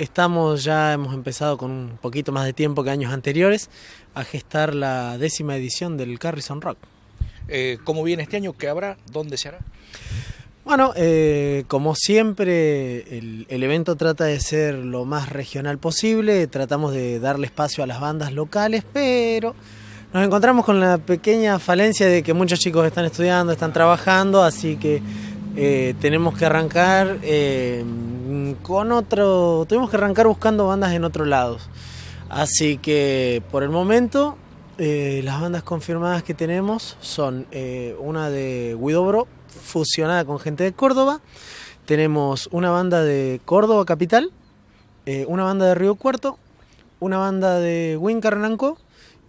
Estamos ya, hemos empezado con un poquito más de tiempo que años anteriores a gestar la décima edición del Carrison Rock. Eh, ¿Cómo viene este año? ¿Qué habrá? ¿Dónde se hará? Bueno, eh, como siempre, el, evento trata de ser lo más regional posible, tratamos de darle espacio a las bandas locales, pero nos encontramos con la pequeña falencia de que muchos chicos están estudiando, están trabajando, así que eh, tenemos que arrancar con otro. Tuvimos que arrancar buscando bandas en otros lados. Así que por el momento, eh, las bandas confirmadas que tenemos son eh, una de Guidobro, fusionada con gente de Córdoba. Tenemos una banda de Córdoba Capital, eh, una banda de Río Cuarto, una banda de Huincarnanco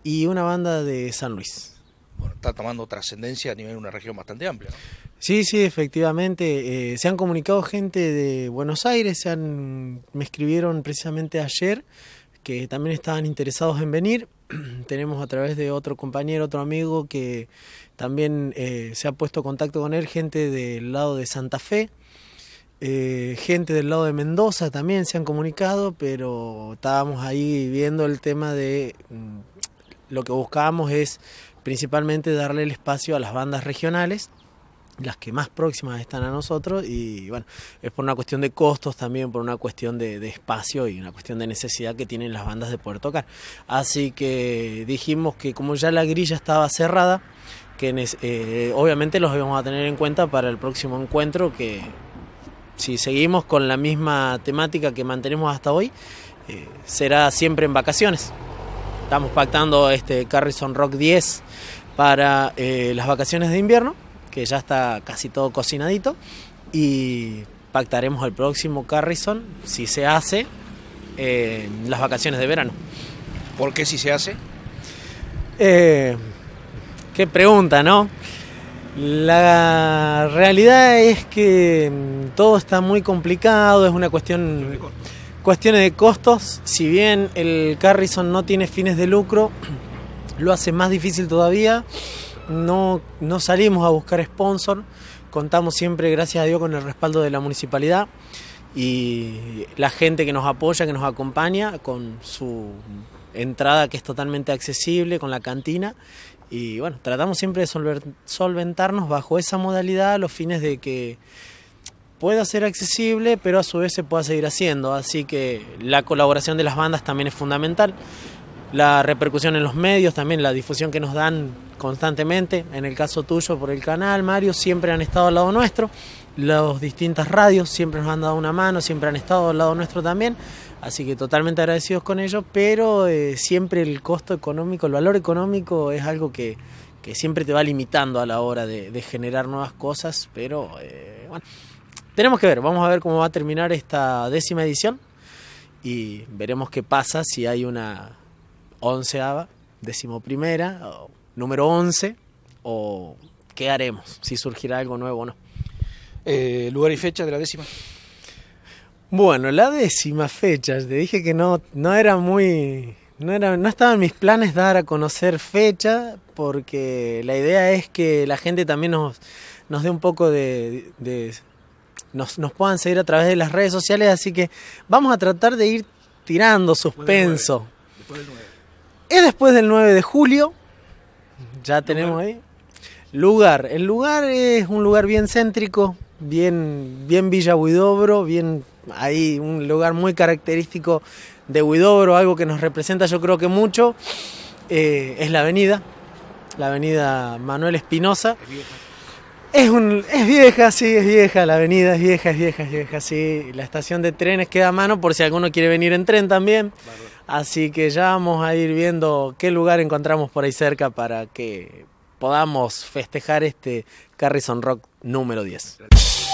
y una banda de San Luis. Bueno, está tomando trascendencia a nivel de una región bastante amplia. ¿no? Sí, sí, efectivamente. Eh, se han comunicado gente de Buenos Aires, se han, me escribieron precisamente ayer que también estaban interesados en venir. Tenemos a través de otro compañero, otro amigo que también eh, se ha puesto contacto con él, gente del lado de Santa Fe. Eh, gente del lado de Mendoza también se han comunicado, pero estábamos ahí viendo el tema de mm, lo que buscábamos es principalmente darle el espacio a las bandas regionales las que más próximas están a nosotros y bueno, es por una cuestión de costos también, por una cuestión de, espacio y una cuestión de necesidad que tienen las bandas de poder tocar. Así que dijimos que como ya la grilla estaba cerrada, que eh, obviamente los íbamos a tener en cuenta para el próximo encuentro, que si seguimos con la misma temática que mantenemos hasta hoy, eh, será siempre en vacaciones. Estamos pactando este Carrison Rock 10 para eh, las vacaciones de invierno que ya está casi todo cocinadito y pactaremos el próximo Carrison, si se hace, ...en las vacaciones de verano. ¿Por qué si se hace? Eh, qué pregunta, ¿no? La realidad es que mm, todo está muy complicado, es una cuestión... Cuestiones de costos, si bien el Carrison no tiene fines de lucro, lo hace más difícil todavía no, no salimos a buscar sponsor, contamos siempre, gracias a Dios, con el respaldo de la municipalidad y la gente que nos apoya, que nos acompaña con su entrada que es totalmente accesible, con la cantina. Y bueno, tratamos siempre de solventarnos bajo esa modalidad a los fines de que pueda ser accesible, pero a su vez se pueda seguir haciendo. Así que la colaboración de las bandas también es fundamental. La repercusión en los medios, también la difusión que nos dan constantemente, en el caso tuyo por el canal, Mario, siempre han estado al lado nuestro, las distintas radios siempre nos han dado una mano, siempre han estado al lado nuestro también, así que totalmente agradecidos con ellos, pero eh, siempre el costo económico, el valor económico es algo que, siempre te va limitando a la hora de, generar nuevas cosas, pero eh, bueno, tenemos que ver, vamos a ver cómo va a terminar esta décima edición y veremos qué pasa si hay una onceava, décimo primera. O número 11 o qué haremos, si surgirá algo nuevo o no. Eh, lugar y fecha de la décima. Bueno, la décima fecha, te dije que no, no era muy. No, era, no mis planes dar a conocer fecha, porque la idea es que la gente también nos, nos dé un poco de. nos, nos, puedan seguir a través de las redes sociales, así que vamos a tratar de ir tirando suspenso. Es después del 9 de julio, ya tenemos ahí. Lugar. El lugar es un lugar bien céntrico, bien, bien Villa Huidobro, bien ahí, un lugar muy característico de Huidobro, algo que nos representa yo creo que mucho, eh, es la avenida, la avenida Manuel Espinosa. Es vieja. un, es vieja, sí, es vieja, la avenida es vieja, es vieja, es vieja, sí. La estación de trenes queda a mano por si alguno quiere venir en tren también. Así que ya vamos a ir viendo qué lugar encontramos por ahí cerca para que podamos festejar este Carrison Rock número 10.